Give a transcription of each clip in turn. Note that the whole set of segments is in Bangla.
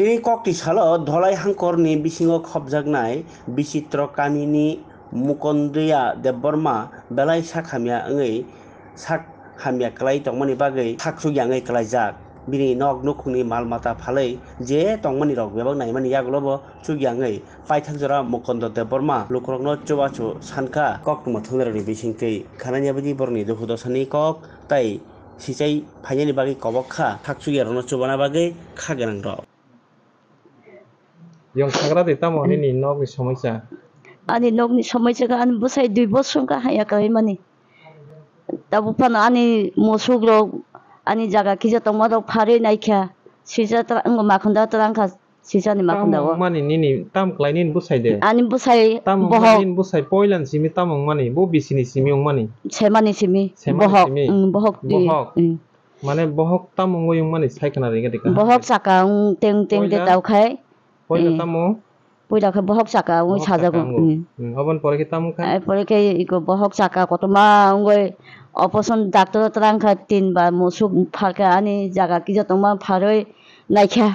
তিনি ককটিশালত ধলাই শাংকৰণী বিচিঙক সবজাগনাই বিচিত্ৰ কামিনী মুকন্দ্ৰিয়া দেৱবৰ্মা বেলাই চাক হামিয়া অঙেই চাক হামিয়া কেলাই তংমানী বাগেই চাক চুগীয়া অঙেই কেলাই যাক বিনি নগ নুখুনি মাল মাতা ফালেই যে তংমানী লগ বেবাগ নাইমানি ইয়াক ল'ব চুগীয়া অঙেই পাইথাকজোৰা মুকন্দ দেৱবৰ্মা লোকৰক নচুবাচু চানকা কক মথনৰণী বিচিংকেই খানানিয়াবাদী বৰণী দুখুদচানী কক তাই সিঁচাই ফাইজানী বাগে কবক খা থাকচুগীয়া ৰণচুবানা বাগেই খাগেনাং ৰ 영탁라도 있다 뭐 하니 너그 সমস্যা 아니 너그 সমস্যা가 안 무사히 দুই বছর কা হায়া কা মানে তাবু পান আনি মসুগ্র আনি জায়গা কি যত মদ ফারে নাইখা সিজা তো আঙ্গ মাখন্দা তো আঙ্কা সিজানি মাখন্দা ও মানে নিনি তাম ক্লাইনিন বুসাই দে আনি বুসাই তাম মানিন বুসাই পয়লান সিমি তাম মানে বো বিসিনি সিমি মানে সেমানি সিমি বহক বহক বহক মানে বহক তাম মানে সাইখানা রেগে দেখা বহক চাকা টেং টেং দে দাও খায় पहिला त म पहिला खे बहक साका उ छाजा को अबन परे के ताम खा परे के इको बहक साका कतमा उंगय अपसन डाक्टर तरां खा तीन बार मोसुक फारका आनी जागा कि जतमा फारै नाइखा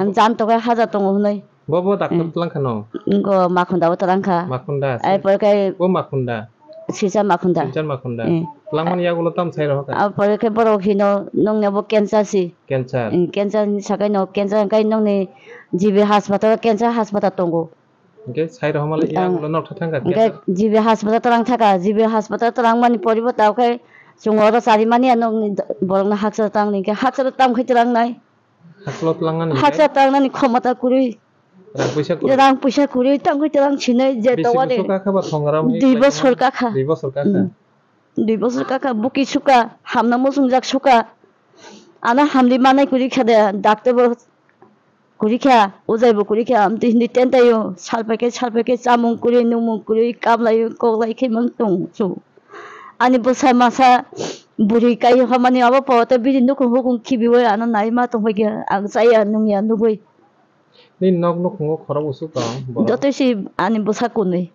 आं जान तो हाजा तो हनै बबो डाक्टर तलां खा न उंगो माखुंदा तरां खा माखुंदा ए परे के ओ माखुंदा sisa makunda sisa makunda langman ya gulo tam sai roka a pore ke boro hino nong nebo cancer si cancer cancer ni sakai no cancer kai nong ni jibe hospital cancer hospital tongo ge sai ro mala ya gulo nok thanga ge jibe hospital tarang thaka jibe hospital tarang mani poribo taw kai sungoro sari mani anong borong na haksa tang ni ge haksa tang khai tarang nai haksa tang nai haksa tang nai khomata kuri 저랑 부샤구리 땅굴 저랑 지내 이제 또와대 리버 솔까카 리버 솔까카 리버 솔까카 무기 수까 함나 무승작 수까 আনা হামলি মানে কুড়ি খা দে ডাক্তার কুড়ি খা ও যাইব কুড়ি খা আমি তো হিন্দি টেন তাইও সাল পাকে সাল পাকে চামুং কুড়ি নুমুং কুড়ি কাবলাই কগলাই খেমং তং চু আনি বসাই মাসা বুড়ি কাই হমানি আবার পাওয়াতে বিদিন নুকুন হুকুন খিবি আনা নাই মা তং হয়ে গে আং চাই নুং নুবই 내 인나 그노 공고 가라고 쓸까 너 뜻이 아니 뭐 사건이